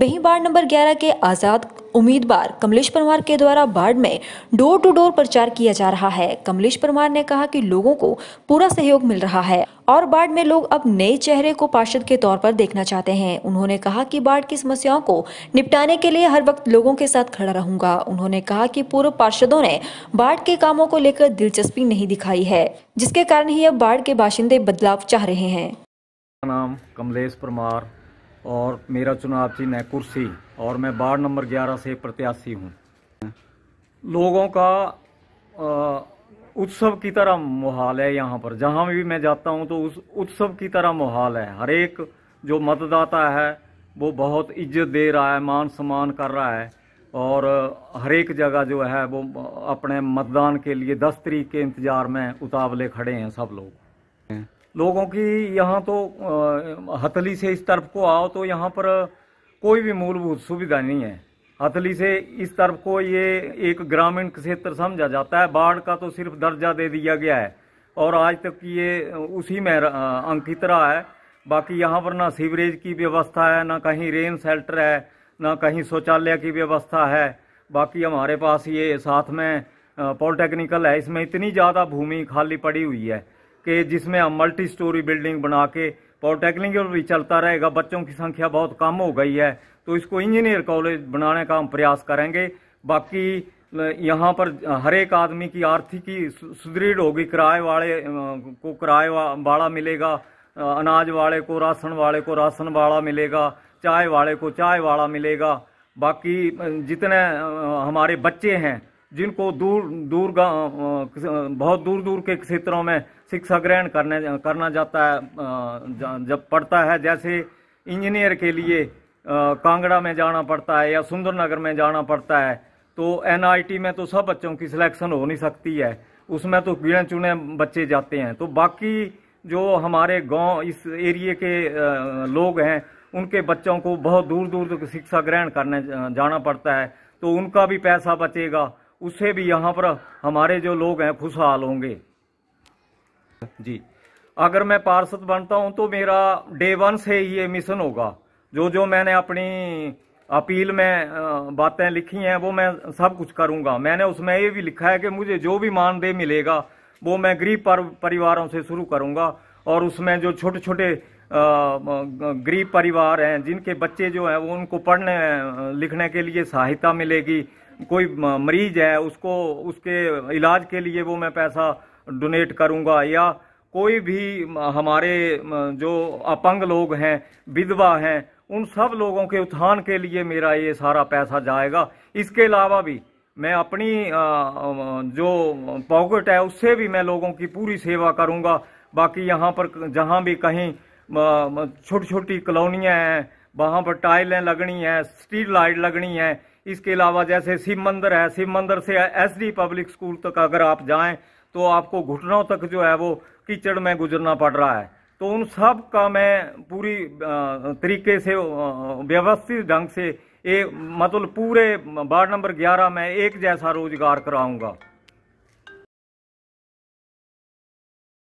वही ward number 11 के आज़ाद उम्मीदवार कमलेश परमार के द्वारा वार्ड में डोर टू डोर प्रचार किया जा रहा है कमलेश परमार ने कहा कि लोगों को पूरा सहयोग मिल रहा है और वार्ड में लोग अब नए चेहरे को पार्षद के तौर पर देखना चाहते हैं उन्होंने कहा कि वार्ड की समस्याओं को निपटाने के लिए हर वक्त लोगों के साथ खड़ा रहूंगा उन्होंने कहा कि पूर्व पार्षदों ने वार्ड के कामों को लेकर दिलचस्पी नहीं दिखाई है जिसके कारण ही अब वार्ड के बाशिंदे बदलाव चाह रहे हैं नाम कमलेश परमार और मेरा चुनाव चिन्ह है कुर्सी और मैं वार्ड नंबर 11 से प्रत्याशी हूँ लोगों का उत्सव की तरह माहौल है यहाँ पर जहाँ भी मैं जाता हूँ तो उस उत्सव की तरह माहौल है हर एक जो मतदाता है वो बहुत इज्जत दे रहा है मान सम्मान कर रहा है और हर एक जगह जो है वो अपने मतदान के लिए दस तरीक के इंतज़ार में उतावले खड़े हैं सब लोग लोगों की यहाँ तो हथली से इस तरफ को आओ तो यहाँ पर कोई भी मूलभूत सुविधा नहीं है हथली से इस तरफ को ये एक ग्रामीण क्षेत्र समझा जाता है बाढ़ का तो सिर्फ दर्जा दे दिया गया है और आज तक ये उसी में अंकित रहा है बाकी यहाँ पर ना सीवरेज की व्यवस्था है ना कहीं रेन सेल्टर है ना कहीं शौचालय की व्यवस्था है बाकी हमारे पास ये साथ में पॉलिटेक्निकल है इसमें इतनी ज़्यादा भूमि खाली पड़ी हुई है कि जिसमें हम मल्टी स्टोरी बिल्डिंग बना के पॉलिटेक्निक भी चलता रहेगा बच्चों की संख्या बहुत कम हो गई है तो इसको इंजीनियर कॉलेज बनाने का हम प्रयास करेंगे बाकी यहाँ पर हर एक आदमी की आर्थिकी सुदृढ़ होगी किराए वाले को किराए वाड़ा मिलेगा अनाज वाले को राशन वाले को राशन वाला मिलेगा चाय वाले को चाय वाला मिलेगा बाकी जितने हमारे बच्चे हैं जिनको दूर दूर बहुत दूर दूर के क्षेत्रों में शिक्षा ग्रहण करने करना जाता है जब पड़ता है जैसे इंजीनियर के लिए कांगड़ा में जाना पड़ता है या सुंदरनगर में जाना पड़ता है तो एनआईटी में तो सब बच्चों की सिलेक्शन हो नहीं सकती है उसमें तो गिने चुने बच्चे जाते हैं तो बाकी जो हमारे गांव इस एरिए के लोग हैं उनके बच्चों को बहुत दूर दूर तक शिक्षा ग्रहण करने जाना पड़ता है तो उनका भी पैसा बचेगा उससे भी यहाँ पर हमारे जो लोग हैं खुशहाल होंगे जी अगर मैं पार्षद बनता हूँ तो मेरा डे वन से ही ये मिशन होगा जो जो मैंने अपनी अपील में बातें लिखी हैं वो मैं सब कुछ करूंगा मैंने उसमें ये भी लिखा है कि मुझे जो भी मानदेय मिलेगा वो मैं गरीब परिवारों से शुरू करूंगा और उसमें जो छोटे छोटे गरीब परिवार हैं जिनके बच्चे जो हैं वो उनको पढ़ने लिखने के लिए सहायता मिलेगी कोई मरीज है उसको उसके इलाज के लिए वो मैं पैसा डोनेट करूँगा या कोई भी हमारे जो अपंग लोग हैं विधवा हैं उन सब लोगों के उत्थान के लिए मेरा ये सारा पैसा जाएगा इसके अलावा भी मैं अपनी जो पॉकेट है उससे भी मैं लोगों की पूरी सेवा करूंगा बाकी यहाँ पर जहाँ भी कहीं छोटी छोटी कलोनियाँ हैं वहाँ पर टाइलें लगनी हैं स्ट्रीट लाइट लगनी है इसके अलावा जैसे शिव मंदिर है शिव मंदिर से एसडी पब्लिक स्कूल तक अगर आप जाएं तो आपको घुटनों तक जो है वो कीचड़ में गुजरना पड़ रहा है तो उन सब का मैं पूरी तरीके से व्यवस्थित ढंग से ये मतलब पूरे वार्ड नंबर ग्यारह में एक जैसा रोजगार कराऊंगा